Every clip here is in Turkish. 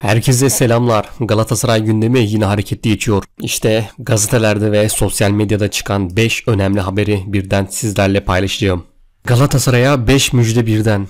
Herkese selamlar. Galatasaray gündemi yine hareketli geçiyor. İşte gazetelerde ve sosyal medyada çıkan 5 önemli haberi birden sizlerle paylaşacağım. Galatasaray'a 5 müjde birden.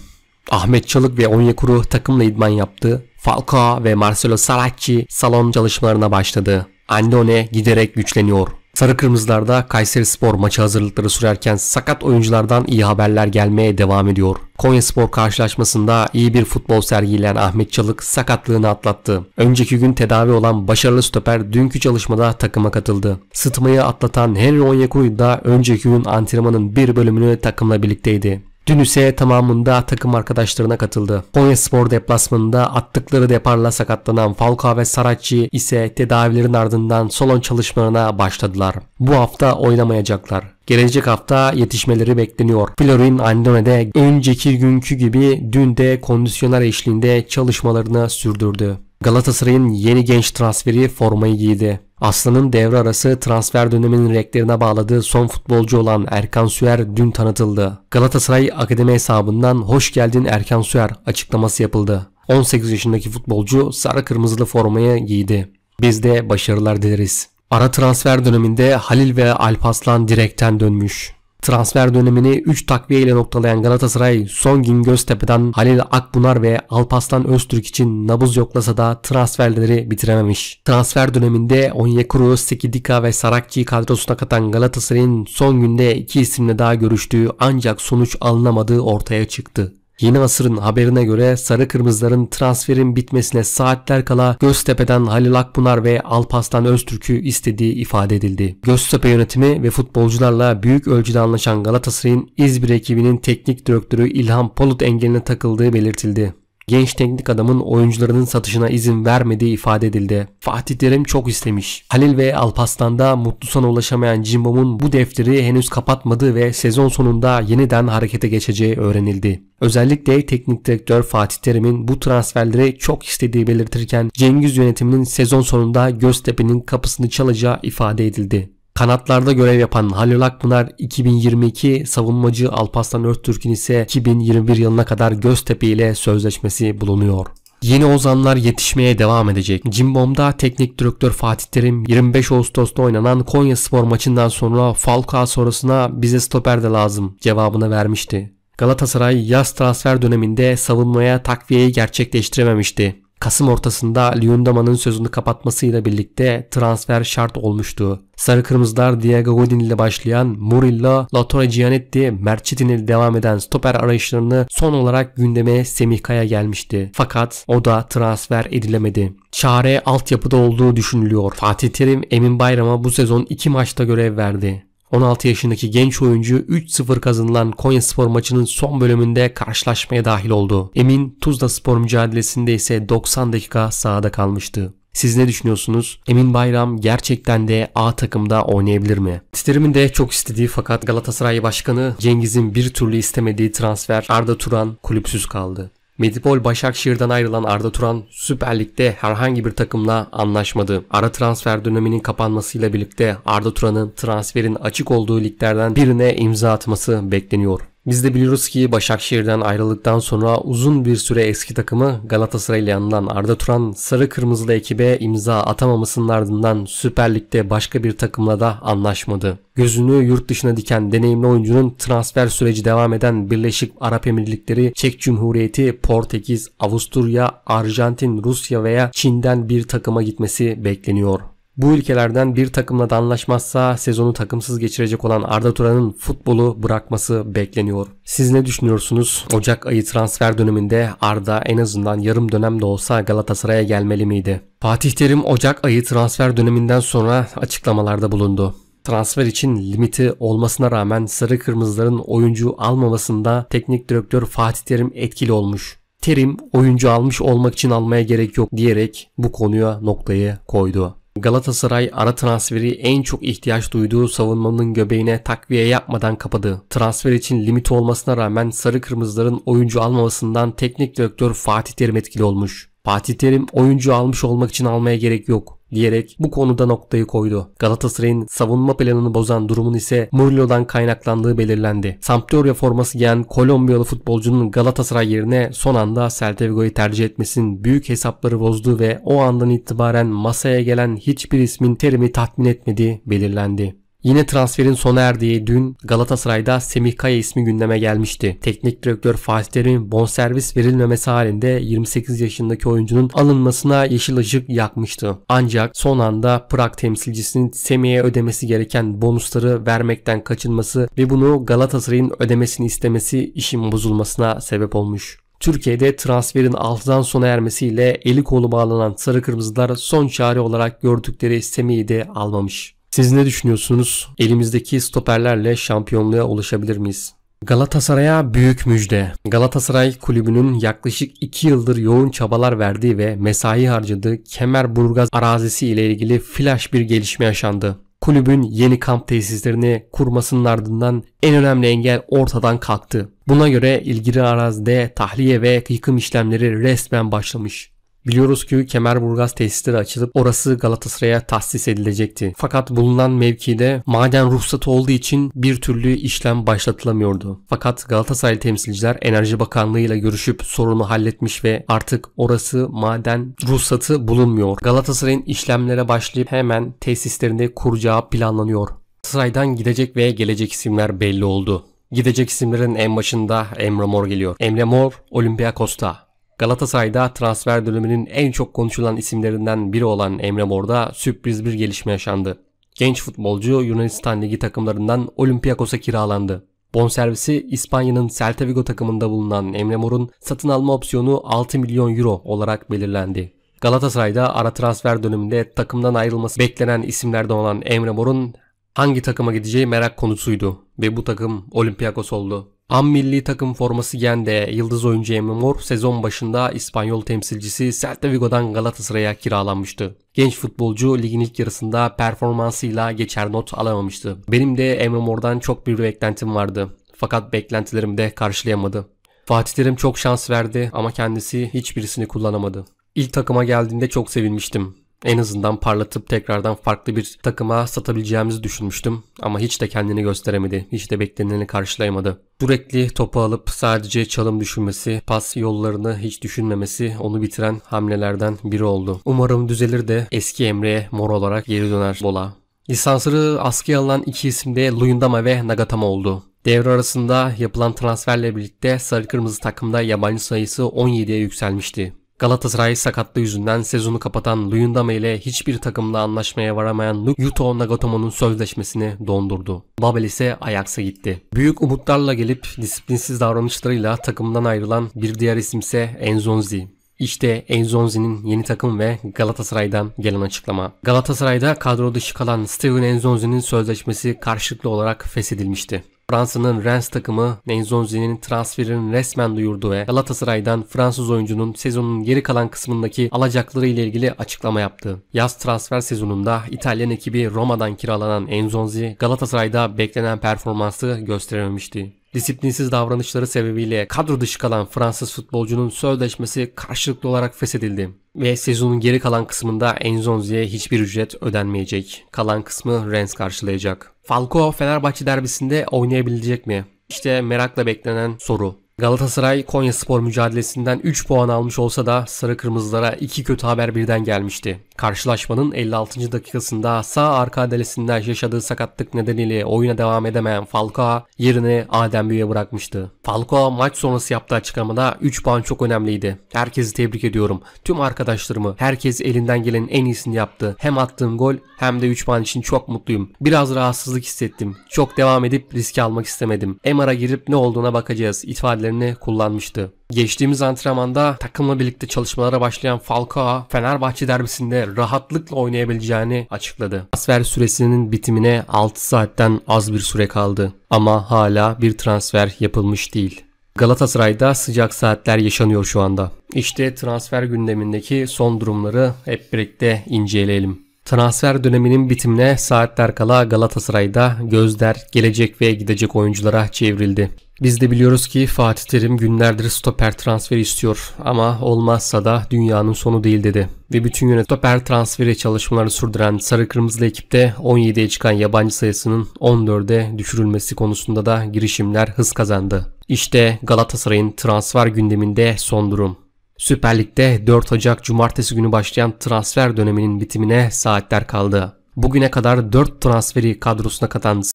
Ahmet Çalık ve Onyekuru takımla idman yaptı. Falcao ve Marcelo Saracchi salon çalışmalarına başladı. Andone giderek güçleniyor. Sarı Kırmızılar'da Kayseri Spor maçı hazırlıkları sürerken sakat oyunculardan iyi haberler gelmeye devam ediyor. Konya Spor karşılaşmasında iyi bir futbol sergileyen Ahmet Çalık sakatlığını atlattı. Önceki gün tedavi olan başarılı stoper dünkü çalışmada takıma katıldı. Sıtmayı atlatan Henry Onyekuyu da önceki gün antrenmanın bir bölümünü takımla birlikteydi. Dün ise tamamında takım arkadaşlarına katıldı. Konya Spor deplasmanında attıkları deparla sakatlanan Falcao ve Saracchi ise tedavilerin ardından salon çalışmalarına başladılar. Bu hafta oynamayacaklar. Gelecek hafta yetişmeleri bekleniyor. Florin Andone'de önceki günkü gibi dün de kondisyoner eşliğinde çalışmalarını sürdürdü. Galatasaray'ın yeni genç transferi formayı giydi. Aslan'ın devre arası transfer döneminin renklerine bağladığı son futbolcu olan Erkan Süer dün tanıtıldı. Galatasaray Akademi hesabından hoş geldin Erkan Süer açıklaması yapıldı. 18 yaşındaki futbolcu sarı kırmızılı formayı giydi. Biz de başarılar dileriz. Ara transfer döneminde Halil ve Alpaslan direkten dönmüş. Transfer dönemini 3 takviye ile noktalayan Galatasaray son gün Göztepe'den Halil Akbunar ve Alpaslan Öztürk için nabız yoklasa da transferleri bitirememiş. Transfer döneminde Onyekuru, Sekidika ve Sarakçı'yı kadrosuna katan Galatasaray'ın son günde iki isimle daha görüştüğü ancak sonuç alınamadığı ortaya çıktı. Yeni asırın haberine göre Sarı Kırmızıların transferin bitmesine saatler kala Göztepe'den Halil Akpınar ve Alpaslan Öztürk'ü istediği ifade edildi. Göztepe yönetimi ve futbolcularla büyük ölçüde anlaşan Galatasaray'ın İzmir ekibinin teknik direktörü İlhan Polut engeline takıldığı belirtildi genç teknik adamın oyuncularının satışına izin vermediği ifade edildi. Fatih Terim çok istemiş. Halil ve Alpaslan'da mutlu sona ulaşamayan Cimbom'un bu defteri henüz kapatmadığı ve sezon sonunda yeniden harekete geçeceği öğrenildi. Özellikle teknik direktör Fatih Terim'in bu transferleri çok istediği belirtirken Cengiz yönetiminin sezon sonunda Göztepe'nin kapısını çalacağı ifade edildi. Kanatlarda görev yapan Halil Akpınar 2022 savunmacı Alpaslan Örttürk'ün ise 2021 yılına kadar Göztepe ile sözleşmesi bulunuyor. Yeni ozanlar yetişmeye devam edecek. Cimbom'da teknik direktör Fatih Terim 25 Ağustos'ta oynanan Konya Spor maçından sonra Falcao sorusuna bize stoper de lazım cevabını vermişti. Galatasaray yaz transfer döneminde savunmaya takviyeyi gerçekleştirememişti. Kasım ortasında Lyundama'nın sözünü kapatmasıyla birlikte transfer şart olmuştu. Sarı Kırmızılar Diego Godin ile başlayan Murillo, Lautaro Gianetti, Mercedin ile devam eden stoper arayışlarını son olarak gündeme Semih Kaya gelmişti. Fakat o da transfer edilemedi. Çare altyapıda olduğu düşünülüyor. Fatih Terim Emin Bayram'a bu sezon 2 maçta görev verdi. 16 yaşındaki genç oyuncu 3-0 kazanılan Konya Spor maçının son bölümünde karşılaşmaya dahil oldu. Emin Tuzla Spor mücadelesinde ise 90 dakika sahada kalmıştı. Siz ne düşünüyorsunuz? Emin Bayram gerçekten de A takımda oynayabilir mi? Titremin de çok istediği fakat Galatasaray Başkanı Cengiz'in bir türlü istemediği transfer Arda Turan kulüpsüz kaldı. Medipol Başakşehir'den ayrılan Arda Turan Süper Lig'de herhangi bir takımla anlaşmadı. Ara transfer döneminin kapanmasıyla birlikte Arda Turan'ın transferin açık olduğu liglerden birine imza atması bekleniyor. Biz de biliyoruz ki Başakşehir'den ayrıldıktan sonra uzun bir süre eski takımı Galatasaray'la yanılan Arda Turan sarı kırmızılı ekibe imza atamamasının ardından Süper Lig'de başka bir takımla da anlaşmadı. Gözünü yurt dışına diken deneyimli oyuncunun transfer süreci devam eden Birleşik Arap Emirlikleri, Çek Cumhuriyeti, Portekiz, Avusturya, Arjantin, Rusya veya Çin'den bir takıma gitmesi bekleniyor. Bu ülkelerden bir takımla da anlaşmazsa sezonu takımsız geçirecek olan Arda Turan'ın futbolu bırakması bekleniyor. Siz ne düşünüyorsunuz? Ocak ayı transfer döneminde Arda en azından yarım dönem de olsa Galatasaray'a gelmeli miydi? Fatih Terim Ocak ayı transfer döneminden sonra açıklamalarda bulundu transfer için limiti olmasına rağmen sarı kırmızıların oyuncu almamasında teknik direktör Fatih Terim etkili olmuş. Terim oyuncu almış olmak için almaya gerek yok diyerek bu konuya noktayı koydu. Galatasaray ara transferi en çok ihtiyaç duyduğu savunmanın göbeğine takviye yapmadan kapadı. Transfer için limit olmasına rağmen sarı kırmızıların oyuncu almamasından teknik direktör Fatih Terim etkili olmuş. Fatih Terim oyuncu almış olmak için almaya gerek yok diyerek bu konuda noktayı koydu. Galatasaray'ın savunma planını bozan durumun ise Murillo'dan kaynaklandığı belirlendi. Sampdoria forması giyen Kolombiyalı futbolcunun Galatasaray yerine son anda Celta Vigo'yu tercih etmesinin büyük hesapları bozdu ve o andan itibaren masaya gelen hiçbir ismin terimi tatmin etmediği belirlendi. Yine transferin sona erdiği dün Galatasaray'da Semih Kaya ismi gündeme gelmişti. Teknik direktör Fatih Terim bonservis verilmemesi halinde 28 yaşındaki oyuncunun alınmasına yeşil ışık yakmıştı. Ancak son anda Prag temsilcisinin Semih'e ödemesi gereken bonusları vermekten kaçınması ve bunu Galatasaray'ın ödemesini istemesi işin bozulmasına sebep olmuş. Türkiye'de transferin 6'dan sona ermesiyle eli kolu bağlanan sarı kırmızılar son çare olarak gördükleri Semih'i de almamış. Siz ne düşünüyorsunuz? Elimizdeki stoperlerle şampiyonluğa ulaşabilir miyiz? Galatasaray'a büyük müjde. Galatasaray kulübünün yaklaşık 2 yıldır yoğun çabalar verdiği ve mesai harcadığı Kemerburgaz arazisi ile ilgili flash bir gelişme yaşandı. Kulübün yeni kamp tesislerini kurmasının ardından en önemli engel ortadan kalktı. Buna göre ilgili arazide tahliye ve yıkım işlemleri resmen başlamış. Biliyoruz ki Kemerburgaz tesisleri açılıp orası Galatasaray'a tahsis edilecekti. Fakat bulunan mevkide maden ruhsatı olduğu için bir türlü işlem başlatılamıyordu. Fakat Galatasaray temsilciler Enerji Bakanlığı ile görüşüp sorunu halletmiş ve artık orası maden ruhsatı bulunmuyor. Galatasaray'ın işlemlere başlayıp hemen tesislerini kuracağı planlanıyor. Sıraydan gidecek ve gelecek isimler belli oldu. Gidecek isimlerin en başında Emre Mor geliyor. Emre Mor, Olympiakos'ta. Galatasaray'da transfer döneminin en çok konuşulan isimlerinden biri olan Emre Mor'da sürpriz bir gelişme yaşandı. Genç futbolcu Yunanistan Ligi takımlarından Olympiakos'a kiralandı. Bonservisi İspanya'nın Celta Vigo takımında bulunan Emre Mor'un satın alma opsiyonu 6 milyon euro olarak belirlendi. Galatasaray'da ara transfer döneminde takımdan ayrılması beklenen isimlerden olan Emre Mor'un hangi takıma gideceği merak konusuydu ve bu takım Olympiakos oldu. Am milli takım forması giyen de yıldız oyuncu Emre Mor sezon başında İspanyol temsilcisi Celta Vigo'dan Galatasaray'a kiralanmıştı. Genç futbolcu ligin ilk yarısında performansıyla geçer not alamamıştı. Benim de Emre Mor'dan çok bir beklentim vardı. Fakat beklentilerimi de karşılayamadı. Fatih Terim çok şans verdi ama kendisi hiçbirisini kullanamadı. İlk takıma geldiğinde çok sevinmiştim. En azından parlatıp tekrardan farklı bir takıma satabileceğimizi düşünmüştüm ama hiç de kendini gösteremedi. Hiç de beklenileni karşılayamadı. Sürekli topu alıp sadece çalım düşünmesi, pas yollarını hiç düşünmemesi onu bitiren hamlelerden biri oldu. Umarım düzelir de eski Emre'ye mor olarak geri döner Bola. Lisansları askıya alınan iki isim de Luyendama ve Nagatama oldu. Devre arasında yapılan transferle birlikte sarı kırmızı takımda yabancı sayısı 17'ye yükselmişti. Galatasaray sakatlığı yüzünden sezonu kapatan Luyendama ile hiçbir takımla anlaşmaya varamayan Yuto Nagatomo'nun sözleşmesini dondurdu. Babel ise Ajax'a gitti. Büyük umutlarla gelip disiplinsiz davranışlarıyla takımdan ayrılan bir diğer isimse Enzonzi. İşte Enzonzi'nin yeni takım ve Galatasaray'dan gelen açıklama. Galatasaray'da kadro dışı kalan Steven Enzonzi'nin sözleşmesi karşılıklı olarak feshedilmişti. Fransa'nın Rennes takımı Nenzonzi'nin transferinin resmen duyurdu ve Galatasaray'dan Fransız oyuncunun sezonun geri kalan kısmındaki alacakları ile ilgili açıklama yaptı. Yaz transfer sezonunda İtalyan ekibi Roma'dan kiralanan Enzonzi Galatasaray'da beklenen performansı gösterememişti. Disiplinsiz davranışları sebebiyle kadro dışı kalan Fransız futbolcunun sözleşmesi karşılıklı olarak feshedildi ve sezonun geri kalan kısmında Enzonzi'ye hiçbir ücret ödenmeyecek. Kalan kısmı Rens karşılayacak. Falco Fenerbahçe derbisinde oynayabilecek mi? İşte merakla beklenen soru. Galatasaray Konya Spor mücadelesinden 3 puan almış olsa da Sarı Kırmızılara 2 kötü haber birden gelmişti. Karşılaşmanın 56. dakikasında sağ arka adalesinden yaşadığı sakatlık nedeniyle oyuna devam edemeyen Falcao yerini Adem Büyü'ye bırakmıştı. Falcao maç sonrası yaptığı açıklamada 3 puan çok önemliydi. Herkesi tebrik ediyorum. Tüm arkadaşlarımı, herkes elinden gelenin en iyisini yaptı. Hem attığım gol hem de 3 puan için çok mutluyum. Biraz rahatsızlık hissettim. Çok devam edip riske almak istemedim. MR'a girip ne olduğuna bakacağız ifade ifadelerini kullanmıştı. Geçtiğimiz antrenmanda takımla birlikte çalışmalara başlayan Falcao Fenerbahçe derbisinde rahatlıkla oynayabileceğini açıkladı. Transfer süresinin bitimine 6 saatten az bir süre kaldı ama hala bir transfer yapılmış değil. Galatasaray'da sıcak saatler yaşanıyor şu anda. İşte transfer gündemindeki son durumları hep birlikte inceleyelim. Transfer döneminin bitimine saatler kala Galatasaray'da gözler gelecek ve gidecek oyunculara çevrildi. Biz de biliyoruz ki Fatih Terim günlerdir stoper transferi istiyor ama olmazsa da dünyanın sonu değil dedi. Ve bütün yönet stoper transferi çalışmaları sürdüren Sarı Kırmızılı ekipte 17'ye çıkan yabancı sayısının 14'e düşürülmesi konusunda da girişimler hız kazandı. İşte Galatasaray'ın transfer gündeminde son durum. Süper Lig'de 4 Ocak Cumartesi günü başlayan transfer döneminin bitimine saatler kaldı. Bugüne kadar 4 transferi kadrosuna katan